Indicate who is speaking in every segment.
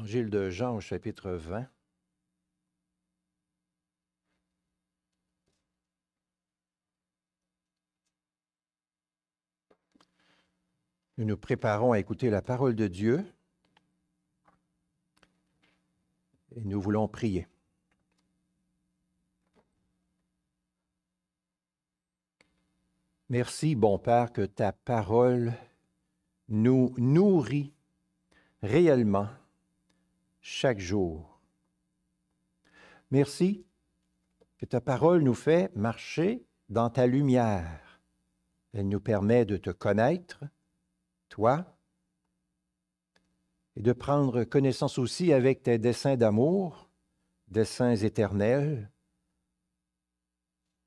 Speaker 1: Évangile de Jean au chapitre 20. Nous nous préparons à écouter la parole de Dieu et nous voulons prier. Merci, bon Père, que ta parole nous nourrit réellement chaque jour. Merci que ta parole nous fait marcher dans ta lumière. Elle nous permet de te connaître, toi, et de prendre connaissance aussi avec tes desseins d'amour, desseins éternels,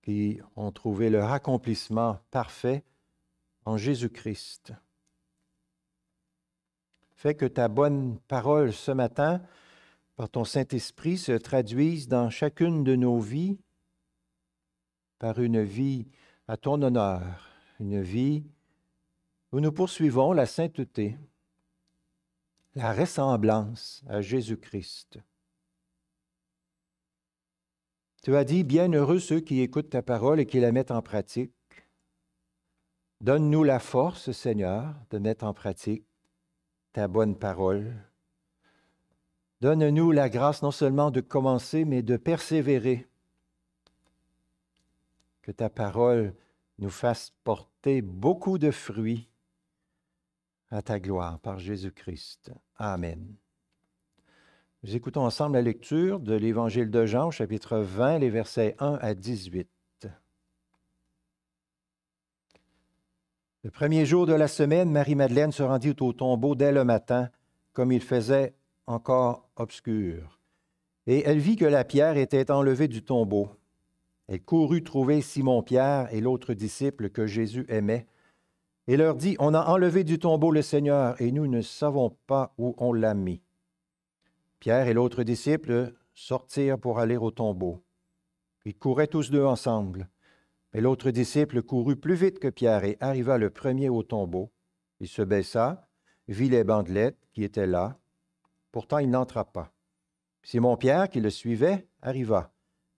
Speaker 1: qui ont trouvé leur accomplissement parfait en Jésus-Christ. Fais que ta bonne parole ce matin par ton Saint-Esprit se traduisent dans chacune de nos vies par une vie à ton honneur, une vie où nous poursuivons la sainteté, la ressemblance à Jésus-Christ. Tu as dit, bienheureux ceux qui écoutent ta parole et qui la mettent en pratique. Donne-nous la force, Seigneur, de mettre en pratique ta bonne parole Donne-nous la grâce non seulement de commencer, mais de persévérer. Que ta parole nous fasse porter beaucoup de fruits à ta gloire par Jésus-Christ. Amen. Nous écoutons ensemble la lecture de l'Évangile de Jean, chapitre 20, les versets 1 à 18. Le premier jour de la semaine, Marie-Madeleine se rendit au tombeau dès le matin, comme il faisait encore obscur. Et elle vit que la pierre était enlevée du tombeau. Elle courut trouver Simon-Pierre et l'autre disciple que Jésus aimait, et leur dit, On a enlevé du tombeau le Seigneur, et nous ne savons pas où on l'a mis. Pierre et l'autre disciple sortirent pour aller au tombeau. Ils couraient tous deux ensemble. Mais l'autre disciple courut plus vite que Pierre et arriva le premier au tombeau. Il se baissa, vit les bandelettes qui étaient là, Pourtant, il n'entra pas. Simon Pierre, qui le suivait, arriva.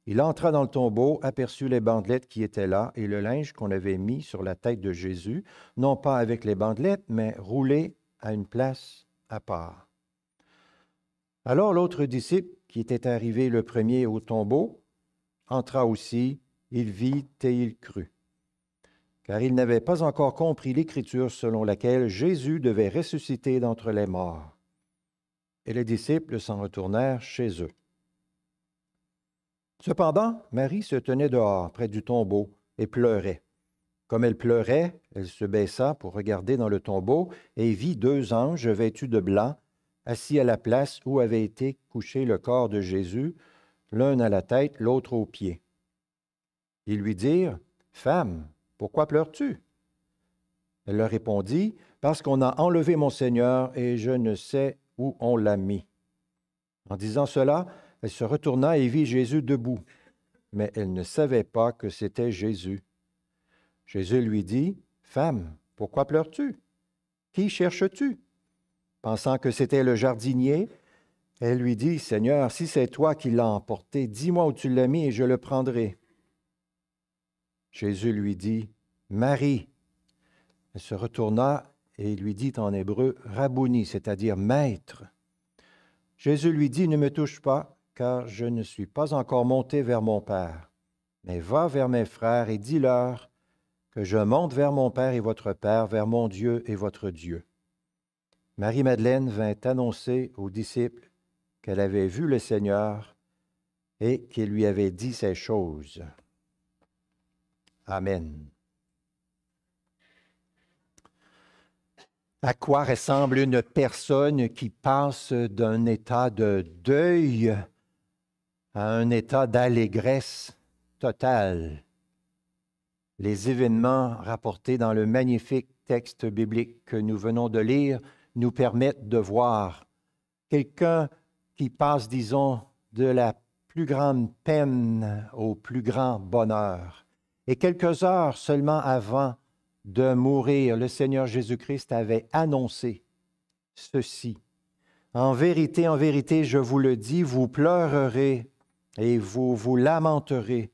Speaker 1: Il entra dans le tombeau, aperçut les bandelettes qui étaient là et le linge qu'on avait mis sur la tête de Jésus, non pas avec les bandelettes, mais roulé à une place à part. Alors l'autre disciple, qui était arrivé le premier au tombeau, entra aussi, il vit et il crut. Car il n'avait pas encore compris l'écriture selon laquelle Jésus devait ressusciter d'entre les morts et les disciples s'en retournèrent chez eux. Cependant, Marie se tenait dehors, près du tombeau, et pleurait. Comme elle pleurait, elle se baissa pour regarder dans le tombeau et vit deux anges vêtus de blanc, assis à la place où avait été couché le corps de Jésus, l'un à la tête, l'autre aux pieds. Ils lui dirent, Femme, pourquoi pleures-tu Elle leur répondit, Parce qu'on a enlevé mon Seigneur et je ne sais où on l'a mis. En disant cela, elle se retourna et vit Jésus debout, mais elle ne savait pas que c'était Jésus. Jésus lui dit, Femme, pourquoi pleures-tu Qui cherches-tu Pensant que c'était le jardinier, elle lui dit, Seigneur, si c'est toi qui l'as emporté, dis-moi où tu l'as mis et je le prendrai. Jésus lui dit, Marie. Elle se retourna et il lui dit en hébreu Rabouni, c'est-à-dire maître. Jésus lui dit Ne me touche pas, car je ne suis pas encore monté vers mon Père. Mais va vers mes frères et dis-leur que je monte vers mon Père et votre Père, vers mon Dieu et votre Dieu. Marie-Madeleine vint annoncer aux disciples qu'elle avait vu le Seigneur et qu'il lui avait dit ces choses. Amen. À quoi ressemble une personne qui passe d'un état de deuil à un état d'allégresse totale? Les événements rapportés dans le magnifique texte biblique que nous venons de lire nous permettent de voir quelqu'un qui passe, disons, de la plus grande peine au plus grand bonheur. Et quelques heures seulement avant de mourir, le Seigneur Jésus-Christ avait annoncé ceci. En vérité, en vérité, je vous le dis, vous pleurerez et vous vous lamenterez,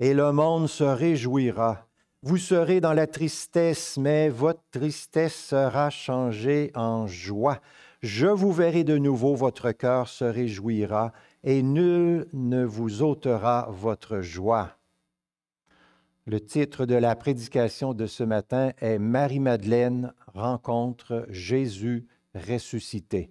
Speaker 1: et le monde se réjouira. Vous serez dans la tristesse, mais votre tristesse sera changée en joie. Je vous verrai de nouveau, votre cœur se réjouira, et nul ne vous ôtera votre joie. Le titre de la prédication de ce matin est Marie-Madeleine rencontre Jésus ressuscité.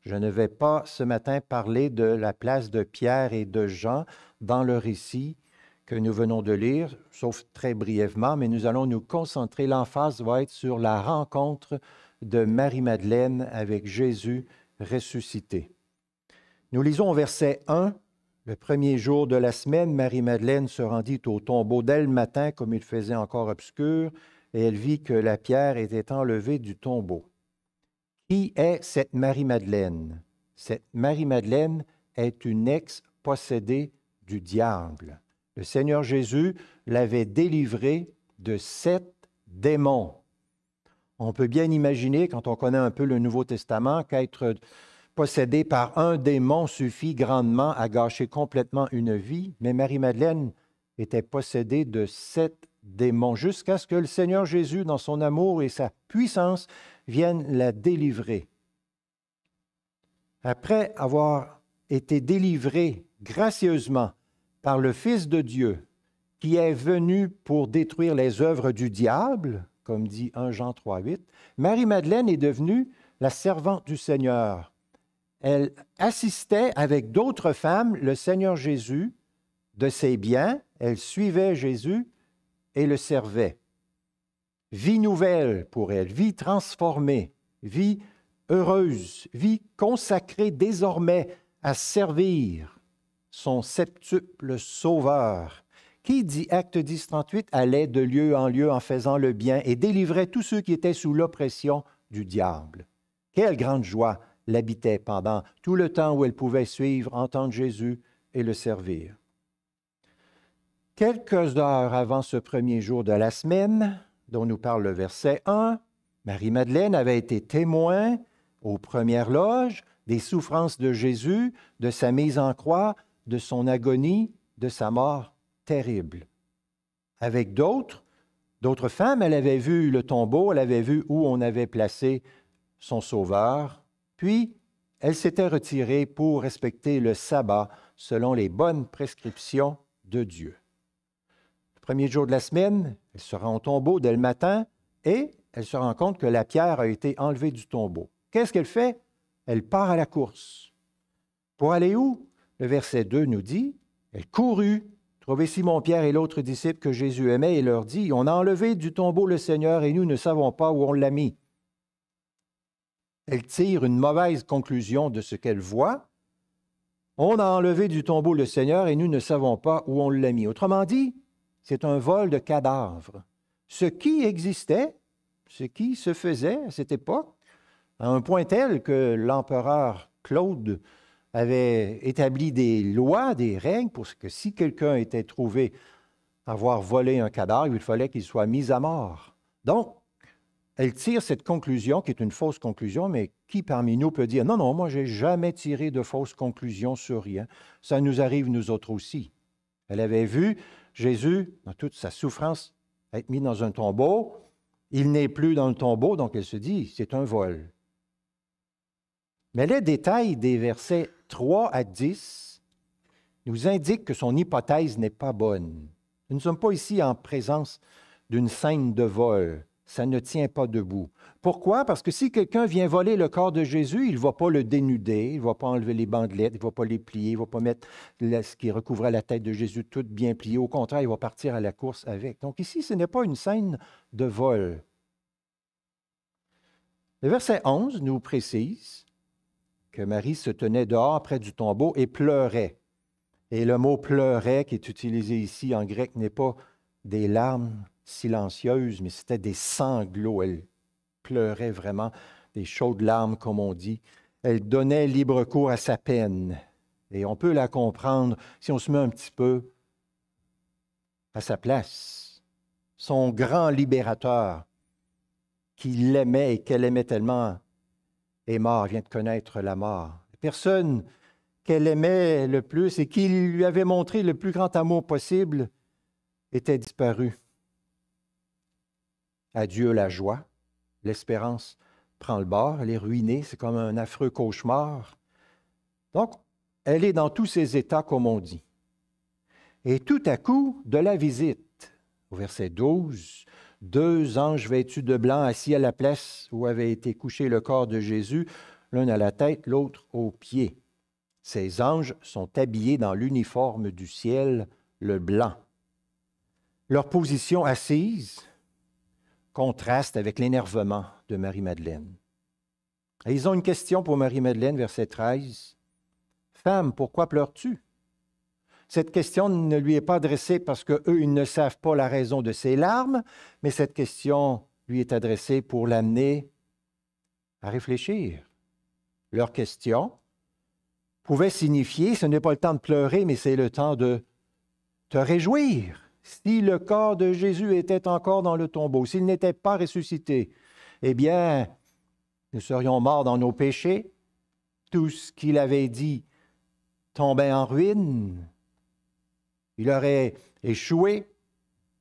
Speaker 1: Je ne vais pas ce matin parler de la place de Pierre et de Jean dans le récit que nous venons de lire, sauf très brièvement, mais nous allons nous concentrer. L'emphase va être sur la rencontre de Marie-Madeleine avec Jésus ressuscité. Nous lisons au verset 1 le premier jour de la semaine, Marie-Madeleine se rendit au tombeau dès le matin, comme il faisait encore obscur, et elle vit que la pierre était enlevée du tombeau. Qui est cette Marie-Madeleine? Cette Marie-Madeleine est une ex-possédée du diable. Le Seigneur Jésus l'avait délivrée de sept démons. On peut bien imaginer, quand on connaît un peu le Nouveau Testament, qu'être possédée par un démon suffit grandement à gâcher complètement une vie, mais Marie-Madeleine était possédée de sept démons jusqu'à ce que le Seigneur Jésus, dans son amour et sa puissance, vienne la délivrer. Après avoir été délivrée gracieusement par le Fils de Dieu, qui est venu pour détruire les œuvres du diable, comme dit 1 Jean 3.8, Marie-Madeleine est devenue la servante du Seigneur, elle assistait avec d'autres femmes le Seigneur Jésus de ses biens, elle suivait Jésus et le servait. Vie nouvelle pour elle, vie transformée, vie heureuse, vie consacrée désormais à servir son septuple Sauveur, qui, dit Acte 10, 38, allait de lieu en lieu en faisant le bien et délivrait tous ceux qui étaient sous l'oppression du diable. Quelle grande joie l'habitait pendant tout le temps où elle pouvait suivre, entendre Jésus et le servir. Quelques heures avant ce premier jour de la semaine, dont nous parle le verset 1, Marie-Madeleine avait été témoin aux premières loges des souffrances de Jésus, de sa mise en croix, de son agonie, de sa mort terrible. Avec d'autres, d'autres femmes, elle avait vu le tombeau, elle avait vu où on avait placé son sauveur, puis, elle s'était retirée pour respecter le sabbat selon les bonnes prescriptions de Dieu. Le premier jour de la semaine, elle se rend au tombeau dès le matin et elle se rend compte que la pierre a été enlevée du tombeau. Qu'est-ce qu'elle fait? Elle part à la course. Pour aller où? Le verset 2 nous dit, elle courut, trouver Simon-Pierre et l'autre disciple que Jésus aimait et leur dit, On a enlevé du tombeau le Seigneur et nous ne savons pas où on l'a mis. Elle tire une mauvaise conclusion de ce qu'elle voit. On a enlevé du tombeau le Seigneur et nous ne savons pas où on l'a mis. Autrement dit, c'est un vol de cadavres. Ce qui existait, ce qui se faisait à cette époque, à un point tel que l'empereur Claude avait établi des lois, des règles pour que si quelqu'un était trouvé avoir volé un cadavre, il fallait qu'il soit mis à mort. Donc, elle tire cette conclusion, qui est une fausse conclusion, mais qui parmi nous peut dire, non, non, moi, j'ai jamais tiré de fausses conclusions sur rien. Ça nous arrive, nous autres aussi. Elle avait vu Jésus, dans toute sa souffrance, être mis dans un tombeau. Il n'est plus dans le tombeau, donc elle se dit, c'est un vol. Mais les détails des versets 3 à 10 nous indiquent que son hypothèse n'est pas bonne. Nous ne sommes pas ici en présence d'une scène de vol ça ne tient pas debout. Pourquoi? Parce que si quelqu'un vient voler le corps de Jésus, il ne va pas le dénuder, il ne va pas enlever les bandelettes, il ne va pas les plier, il ne va pas mettre ce qui recouvrait la tête de Jésus toute bien pliée. Au contraire, il va partir à la course avec. Donc ici, ce n'est pas une scène de vol. Le verset 11 nous précise que Marie se tenait dehors près du tombeau et pleurait. Et le mot pleurait qui est utilisé ici en grec n'est pas des larmes silencieuse, mais c'était des sanglots. Elle pleurait vraiment, des chaudes larmes, comme on dit. Elle donnait libre cours à sa peine. Et on peut la comprendre si on se met un petit peu à sa place. Son grand libérateur, qui l'aimait et qu'elle aimait tellement, est mort, vient de connaître la mort. La personne qu'elle aimait le plus et qui lui avait montré le plus grand amour possible était disparue. À Dieu la joie. L'espérance prend le bord, elle est ruinée, c'est comme un affreux cauchemar. Donc, elle est dans tous ses états, comme on dit. Et tout à coup, de la visite, au verset 12, deux anges vêtus de blanc assis à la place où avait été couché le corps de Jésus, l'un à la tête, l'autre aux pieds. Ces anges sont habillés dans l'uniforme du ciel, le blanc. Leur position assise, contraste avec l'énervement de Marie-Madeleine. ils ont une question pour Marie-Madeleine, verset 13. Femme, pourquoi pleures-tu? Cette question ne lui est pas adressée parce qu'eux, ils ne savent pas la raison de ses larmes, mais cette question lui est adressée pour l'amener à réfléchir. Leur question pouvait signifier, ce n'est pas le temps de pleurer, mais c'est le temps de te réjouir si le corps de Jésus était encore dans le tombeau, s'il n'était pas ressuscité, eh bien, nous serions morts dans nos péchés. Tout ce qu'il avait dit tombait en ruine. Il aurait échoué.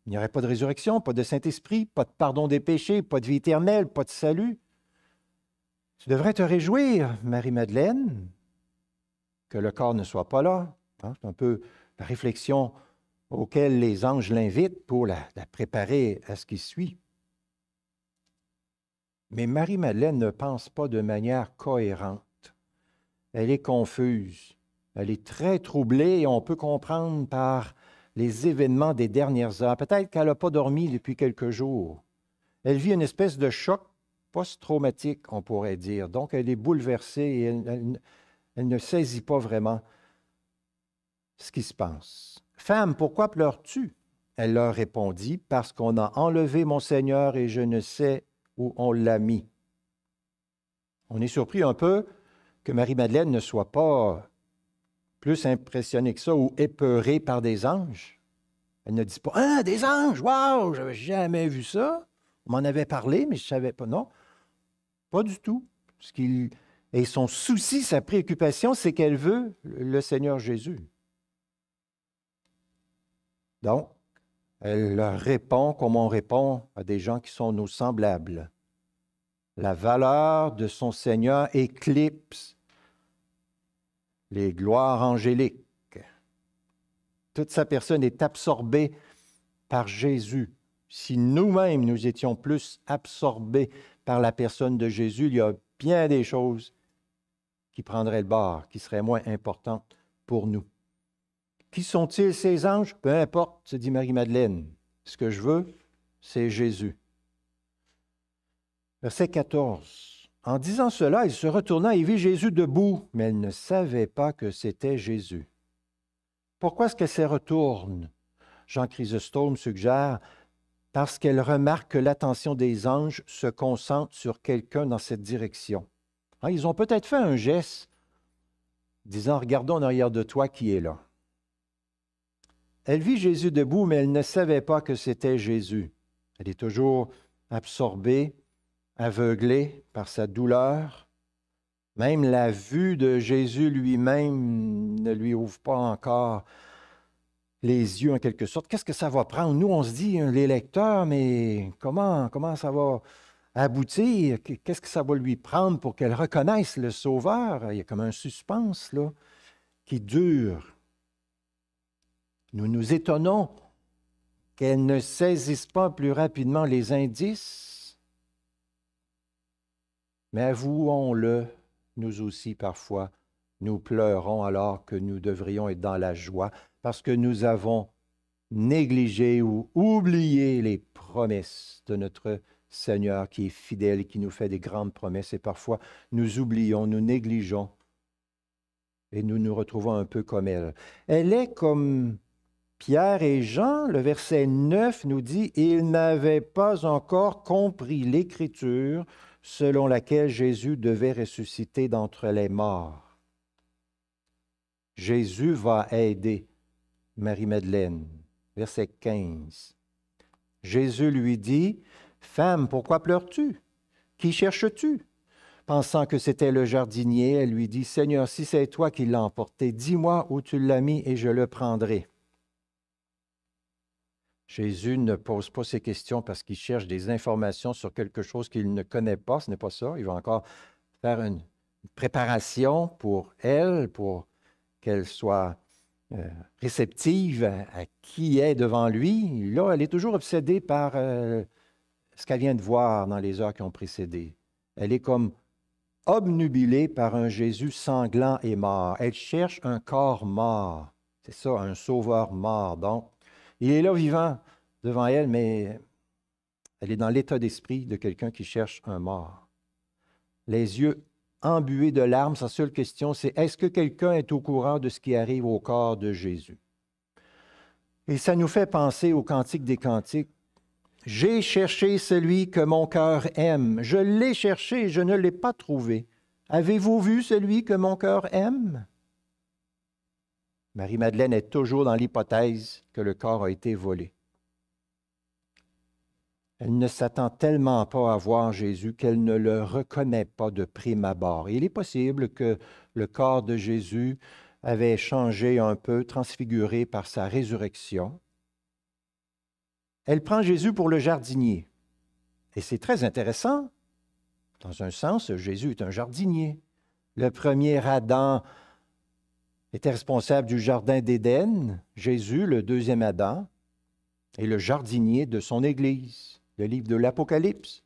Speaker 1: Il n'y aurait pas de résurrection, pas de Saint-Esprit, pas de pardon des péchés, pas de vie éternelle, pas de salut. Tu devrais te réjouir, Marie-Madeleine, que le corps ne soit pas là. Hein, c'est un peu la réflexion auxquelles les anges l'invitent pour la, préparer à ce qui suit. Mais Marie-Madeleine ne pense pas de manière cohérente. Elle est confuse. Elle est très troublée et on peut comprendre par les événements des dernières heures. Peut-être qu'elle n'a pas dormi depuis quelques jours. Elle vit une espèce de choc post-traumatique, on pourrait dire. Donc, elle est bouleversée et elle ne saisit pas vraiment ce qui se passe. Femme, pourquoi pleures-tu Elle leur répondit, Parce qu'on a enlevé mon Seigneur et je ne sais où on l'a mis. On est surpris un peu que Marie-Madeleine ne soit pas plus impressionnée que ça ou épeurée par des anges. Elle ne dit pas Ah, des anges, waouh, n'avais jamais vu ça. On m'en avait parlé, mais je ne savais pas. Non, pas du tout. Ce et son souci, sa préoccupation, c'est qu'elle veut le Seigneur Jésus. Donc, elle répond comme on répond à des gens qui sont nos semblables. La valeur de son Seigneur éclipse les gloires angéliques. Toute sa personne est absorbée par Jésus. Si nous-mêmes, nous étions plus absorbés par la personne de Jésus, il y a bien des choses qui prendraient le bord, qui seraient moins importantes pour nous. Qui sont-ils, ces anges? Peu importe, se dit Marie-Madeleine. Ce que je veux, c'est Jésus. Verset 14. En disant cela, il se retourna et vit Jésus debout, mais elle ne savait pas que c'était Jésus. Pourquoi est-ce qu'elle se retourne? Jean Chrysostome suggère parce qu'elle remarque que l'attention des anges se concentre sur quelqu'un dans cette direction. Hein, ils ont peut-être fait un geste disant, regardons en arrière de toi qui est là. Elle vit Jésus debout, mais elle ne savait pas que c'était Jésus. Elle est toujours absorbée, aveuglée par sa douleur. Même la vue de Jésus lui-même ne lui ouvre pas encore les yeux en quelque sorte. Qu'est-ce que ça va prendre? Nous, on se dit, hein, les lecteurs, mais comment, comment ça va aboutir? Qu'est-ce que ça va lui prendre pour qu'elle reconnaisse le Sauveur? Il y a comme un suspense là, qui dure. Nous nous étonnons qu'elle ne saisisse pas plus rapidement les indices, mais avouons-le, nous aussi parfois, nous pleurons alors que nous devrions être dans la joie parce que nous avons négligé ou oublié les promesses de notre Seigneur qui est fidèle qui nous fait des grandes promesses. Et parfois, nous oublions, nous négligeons et nous nous retrouvons un peu comme elle. Elle est comme Pierre et Jean, le verset 9 nous dit, ils n'avaient pas encore compris l'écriture selon laquelle Jésus devait ressusciter d'entre les morts. Jésus va aider Marie-Madeleine. Verset 15. Jésus lui dit, Femme, pourquoi pleures-tu Qui cherches-tu Pensant que c'était le jardinier, elle lui dit, Seigneur, si c'est toi qui l'as emporté, dis-moi où tu l'as mis et je le prendrai. Jésus ne pose pas ces questions parce qu'il cherche des informations sur quelque chose qu'il ne connaît pas. Ce n'est pas ça. Il va encore faire une préparation pour elle, pour qu'elle soit euh, réceptive à, qui est devant lui. Là, elle est toujours obsédée par euh, ce qu'elle vient de voir dans les heures qui ont précédé. Elle est comme obnubilée par un Jésus sanglant et mort. Elle cherche un corps mort. C'est ça, un sauveur mort. Donc, il est là vivant devant elle, mais elle est dans l'état d'esprit de quelqu'un qui cherche un mort. Les yeux embués de larmes, sa seule question, c'est est-ce que quelqu'un est au courant de ce qui arrive au corps de Jésus? Et ça nous fait penser au Cantique des Cantiques. J'ai cherché celui que mon cœur aime. Je l'ai cherché, je ne l'ai pas trouvé. Avez-vous vu celui que mon cœur aime? Marie-Madeleine est toujours dans l'hypothèse que le corps a été volé. Elle ne s'attend tellement pas à voir Jésus qu'elle ne le reconnaît pas de prime abord. Il est possible que le corps de Jésus avait changé un peu, transfiguré par sa résurrection. Elle prend Jésus pour le jardinier. Et c'est très intéressant. Dans un sens, Jésus est un jardinier. Le premier Adam était responsable du Jardin d'Éden, Jésus, le deuxième Adam, et le jardinier de son Église. Le livre de l'Apocalypse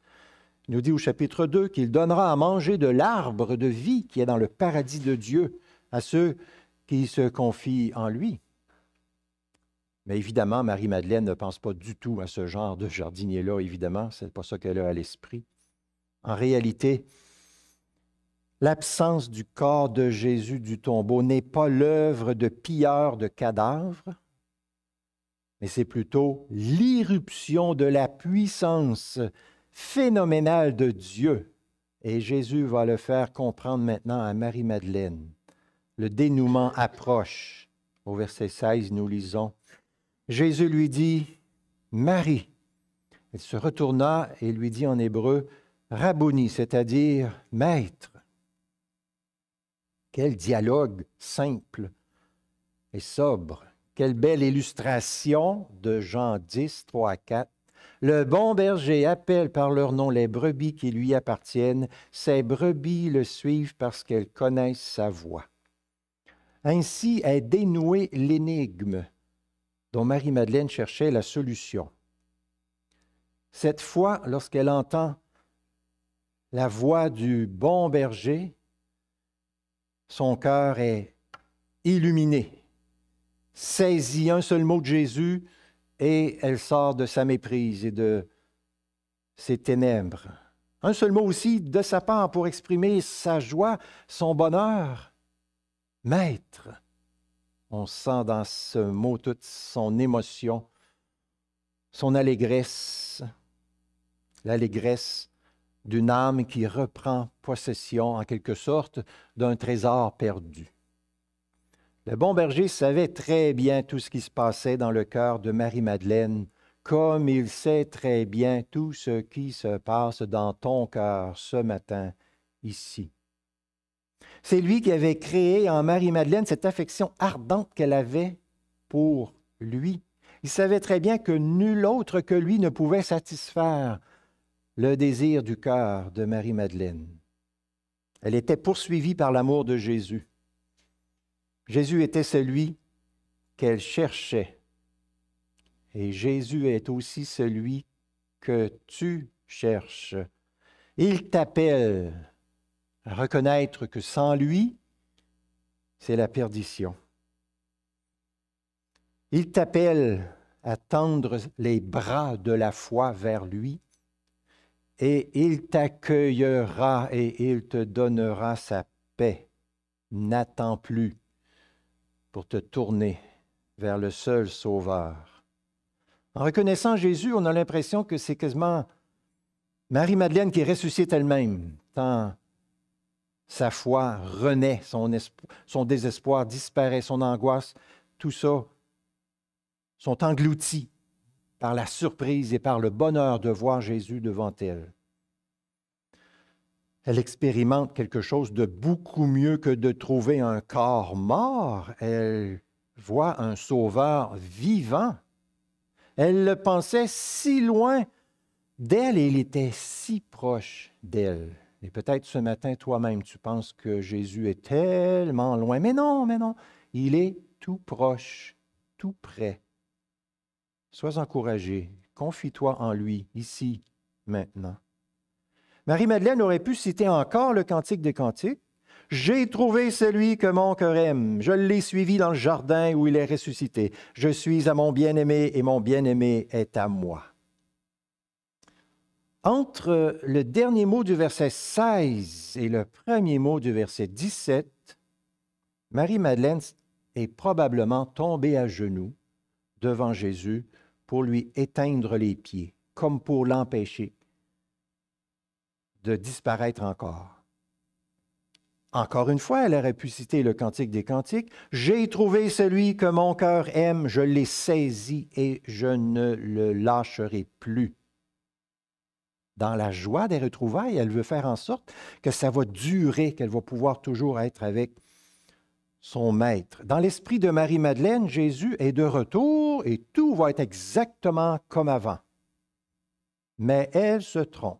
Speaker 1: nous dit au chapitre 2 qu'il donnera à manger de l'arbre de vie qui est dans le paradis de Dieu à ceux qui se confient en lui. Mais évidemment, Marie-Madeleine ne pense pas du tout à ce genre de jardinier-là, évidemment, ce n'est pas ça qu'elle a à l'esprit. En réalité, L'absence du corps de Jésus du tombeau n'est pas l'œuvre de pilleurs de cadavres, mais c'est plutôt l'irruption de la puissance phénoménale de Dieu. Et Jésus va le faire comprendre maintenant à Marie-Madeleine. Le dénouement approche. Au verset 16, nous lisons. Jésus lui dit, Marie. Elle se retourna et lui dit en hébreu, Rabouni, c'est-à-dire Maître. Quel dialogue simple et sobre. Quelle belle illustration de Jean 10, 3 à 4. Le bon berger appelle par leur nom les brebis qui lui appartiennent. Ces brebis le suivent parce qu'elles connaissent sa voix. Ainsi est dénouée l'énigme dont Marie-Madeleine cherchait la solution. Cette fois, lorsqu'elle entend la voix du bon berger, son cœur est illuminé, saisit un seul mot de Jésus et elle sort de sa méprise et de ses ténèbres. Un seul mot aussi de sa part pour exprimer sa joie, son bonheur. Maître. On sent dans ce mot toute son émotion, son allégresse, l'allégresse d'une âme qui reprend possession, en quelque sorte, d'un trésor perdu. Le bon berger savait très bien tout ce qui se passait dans le cœur de Marie-Madeleine, comme il sait très bien tout ce qui se passe dans ton cœur ce matin, ici. C'est lui qui avait créé en Marie-Madeleine cette affection ardente qu'elle avait pour lui. Il savait très bien que nul autre que lui ne pouvait satisfaire le désir du cœur de Marie-Madeleine. Elle était poursuivie par l'amour de Jésus. Jésus était celui qu'elle cherchait. Et Jésus est aussi celui que tu cherches. Il t'appelle à reconnaître que sans lui, c'est la perdition. Il t'appelle à tendre les bras de la foi vers lui et il t'accueillera et il te donnera sa paix. N'attends plus pour te tourner vers le seul Sauveur. En reconnaissant Jésus, on a l'impression que c'est quasiment Marie-Madeleine qui ressuscite elle-même, tant sa foi renaît, son, son, désespoir disparaît, son angoisse, tout ça sont engloutis par la surprise et par le bonheur de voir Jésus devant elle. Elle expérimente quelque chose de beaucoup mieux que de trouver un corps mort. Elle voit un sauveur vivant. Elle le pensait si loin d'elle et il était si proche d'elle. Et peut-être ce matin, toi-même, tu penses que Jésus est tellement loin. Mais non, mais non, il est tout proche, tout près. Sois encouragé, confie-toi en lui, ici, maintenant. Marie-Madeleine aurait pu citer encore le Cantique des Cantiques. J'ai trouvé celui que mon cœur aime. Je l'ai suivi dans le jardin où il est ressuscité. Je suis à mon bien-aimé et mon bien-aimé est à moi. Entre le dernier mot du verset 16 et le premier mot du verset 17, Marie-Madeleine est probablement tombée à genoux devant Jésus pour lui éteindre les pieds, comme pour l'empêcher de disparaître encore. Encore une fois, elle aurait pu citer le Cantique des Cantiques. J'ai trouvé celui que mon cœur aime, je l'ai saisi et je ne le lâcherai plus. Dans la joie des retrouvailles, elle veut faire en sorte que ça va durer, qu'elle va pouvoir toujours être avec son maître. Dans l'esprit de Marie-Madeleine, Jésus est de retour et tout va être exactement comme avant. Mais elle se trompe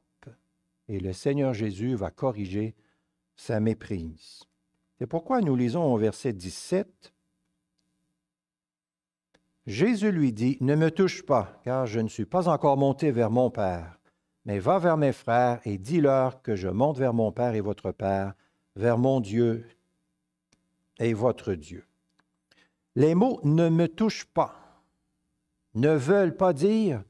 Speaker 1: et le Seigneur Jésus va corriger sa méprise. C'est pourquoi nous lisons au verset 17, Jésus lui dit, Ne me touche pas, car je ne suis pas encore monté vers mon Père, mais va vers mes frères et dis-leur que je monte vers mon Père et votre Père, vers mon Dieu est votre Dieu. Les mots ne me touchent pas ne veulent pas dire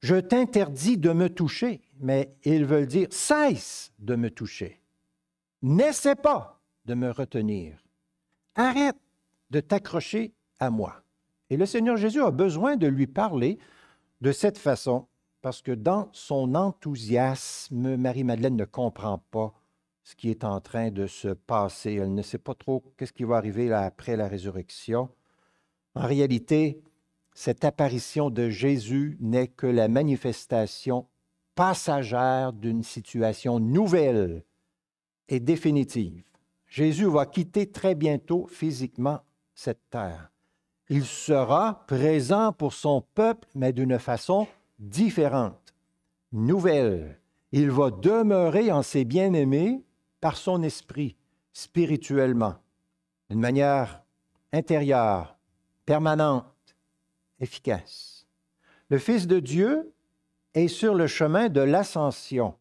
Speaker 1: je t'interdis de me toucher, mais ils veulent dire cesse de me toucher. N'essaie pas de me retenir. Arrête de t'accrocher à moi. Et le Seigneur Jésus a besoin de lui parler de cette façon, parce que dans son enthousiasme, Marie-Madeleine ne comprend pas ce qui est en train de se passer. Elle ne sait pas trop qu'est-ce qui va arriver après la résurrection. En réalité, cette apparition de Jésus n'est que la manifestation passagère d'une situation nouvelle et définitive. Jésus va quitter très bientôt physiquement cette terre. Il sera présent pour son peuple, mais d'une façon différente, nouvelle. Il va demeurer en ses bien-aimés par son esprit, spirituellement, d'une manière intérieure, permanente, efficace. Le Fils de Dieu est sur le chemin de l'ascension.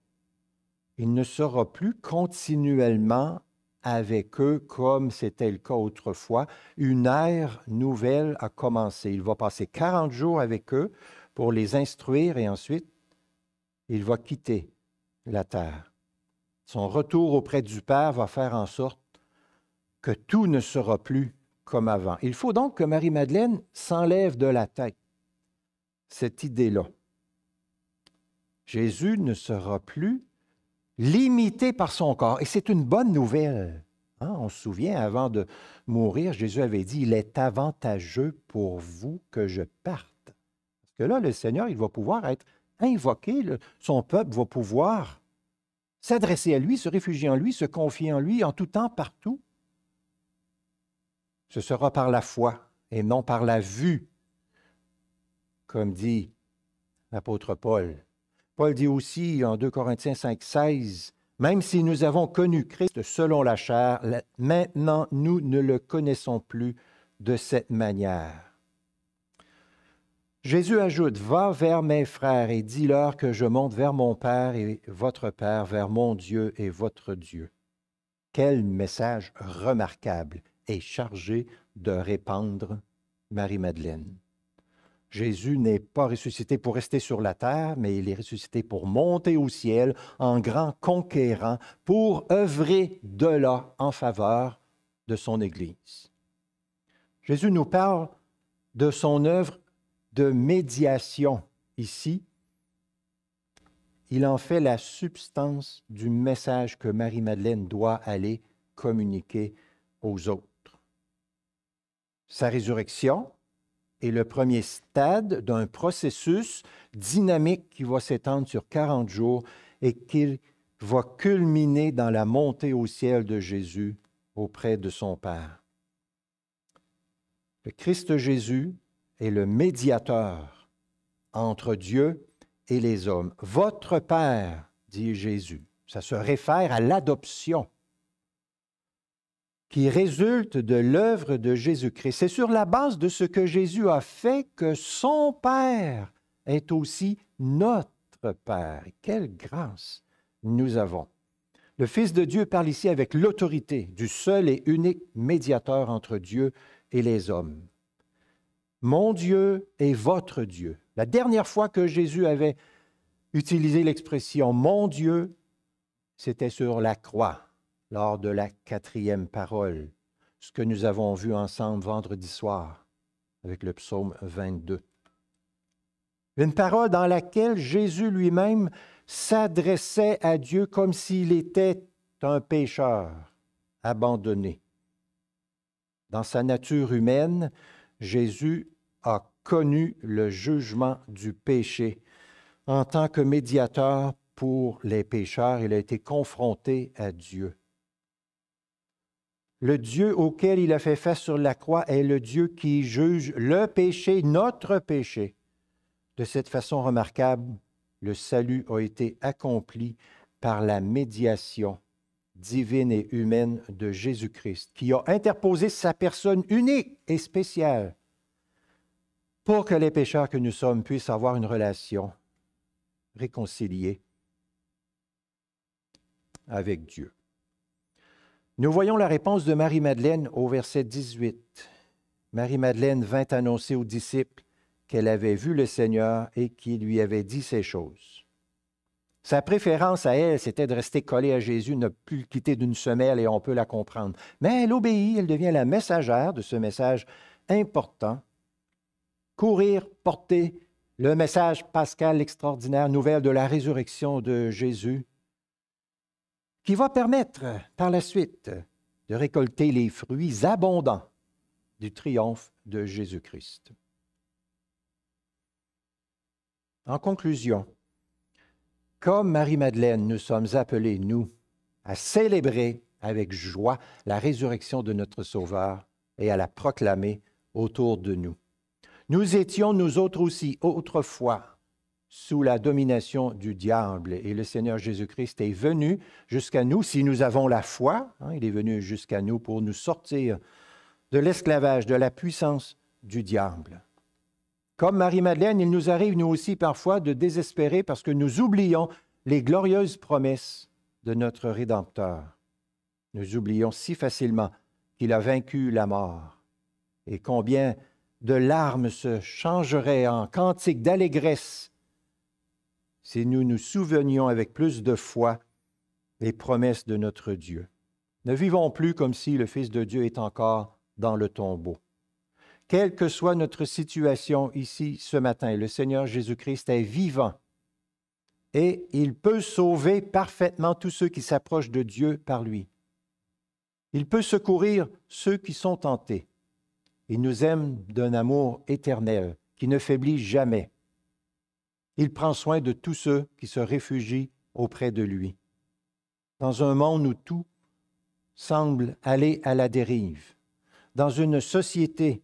Speaker 1: Il ne sera plus continuellement avec eux comme c'était le cas autrefois. Une ère nouvelle a commencé. Il va passer 40 jours avec eux pour les instruire et ensuite il va quitter la terre. Son retour auprès du Père va faire en sorte que tout ne sera plus comme avant. Il faut donc que Marie-Madeleine s'enlève de la tête cette idée-là. Jésus ne sera plus limité par son corps. Et c'est une bonne nouvelle. Hein? On se souvient, avant de mourir, Jésus avait dit, il est avantageux pour vous que je parte. Parce que là, le Seigneur, il va pouvoir être invoqué, son peuple va pouvoir s'adresser à lui, se réfugier en lui, se confier en lui en tout temps, partout. Ce sera par la foi et non par la vue, comme dit l'apôtre Paul. Paul dit aussi en 2 Corinthiens 5, 16, Même si nous avons connu Christ selon la chair, maintenant nous ne le connaissons plus de cette manière. Jésus ajoute, Va vers mes frères et dis-leur que je monte vers mon Père et votre Père, vers mon Dieu et votre Dieu. Quel message remarquable et chargé de répandre Marie-Madeleine. Jésus n'est pas ressuscité pour rester sur la terre, mais il est ressuscité pour monter au ciel en grand conquérant, pour œuvrer de là en faveur de son Église. Jésus nous parle de son œuvre de médiation ici, il en fait la substance du message que Marie-Madeleine doit aller communiquer aux autres. Sa résurrection est le premier stade d'un processus dynamique qui va s'étendre sur 40 jours et qui va culminer dans la montée au ciel de Jésus auprès de son Père. Le Christ Jésus est le médiateur entre Dieu et les hommes. Votre Père, dit Jésus, ça se réfère à l'adoption qui résulte de l'œuvre de Jésus-Christ. C'est sur la base de ce que Jésus a fait que son Père est aussi notre Père. Quelle grâce nous avons. Le Fils de Dieu parle ici avec l'autorité du seul et unique médiateur entre Dieu et les hommes. Mon Dieu est votre Dieu. La dernière fois que Jésus avait utilisé l'expression Mon Dieu, c'était sur la croix, lors de la quatrième parole, ce que nous avons vu ensemble vendredi soir avec le psaume 22. Une parole dans laquelle Jésus lui-même s'adressait à Dieu comme s'il était un pécheur abandonné. Dans sa nature humaine, Jésus a connu le jugement du péché. En tant que médiateur pour les pécheurs, il a été confronté à Dieu. Le Dieu auquel il a fait face sur la croix est le Dieu qui juge le péché, notre péché. De cette façon remarquable, le salut a été accompli par la médiation divine et humaine de Jésus-Christ, qui a interposé sa personne unique et spéciale pour que les pécheurs que nous sommes puissent avoir une relation réconciliée avec Dieu. Nous voyons la réponse de Marie-Madeleine au verset 18. Marie-Madeleine vint annoncer aux disciples qu'elle avait vu le Seigneur et qu'il lui avait dit ces choses. Sa préférence à elle, c'était de rester collée à Jésus, ne plus le quitter d'une semelle, et on peut la comprendre. Mais elle obéit, elle devient la messagère de ce message important courir, porter le message pascal extraordinaire, nouvelle de la résurrection de Jésus, qui va permettre par la suite de récolter les fruits abondants du triomphe de Jésus-Christ. En conclusion, comme Marie-Madeleine, nous sommes appelés, nous, à célébrer avec joie la résurrection de notre Sauveur et à la proclamer autour de nous. Nous étions, nous autres aussi, autrefois sous la domination du diable. Et le Seigneur Jésus-Christ est venu jusqu'à nous, si nous avons la foi, hein, il est venu jusqu'à nous pour nous sortir de l'esclavage, de la puissance du diable. Comme Marie-Madeleine, il nous arrive, nous aussi, parfois, de désespérer parce que nous oublions les glorieuses promesses de notre Rédempteur. Nous oublions si facilement qu'il a vaincu la mort et combien de larmes se changeraient en cantiques d'allégresse si nous nous souvenions avec plus de foi les promesses de notre Dieu. Ne vivons plus comme si le Fils de Dieu est encore dans le tombeau. Quelle que soit notre situation ici ce matin, le Seigneur Jésus-Christ est vivant et il peut sauver parfaitement tous ceux qui s'approchent de Dieu par lui. Il peut secourir ceux qui sont tentés. Il nous aime d'un amour éternel qui ne faiblit jamais. Il prend soin de tous ceux qui se réfugient auprès de lui. Dans un monde où tout semble aller à la dérive, dans une société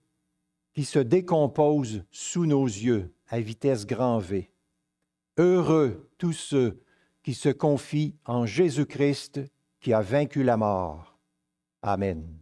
Speaker 1: qui se décompose sous nos yeux à vitesse grand V. Heureux tous ceux qui se confient en Jésus-Christ qui a vaincu la mort. Amen.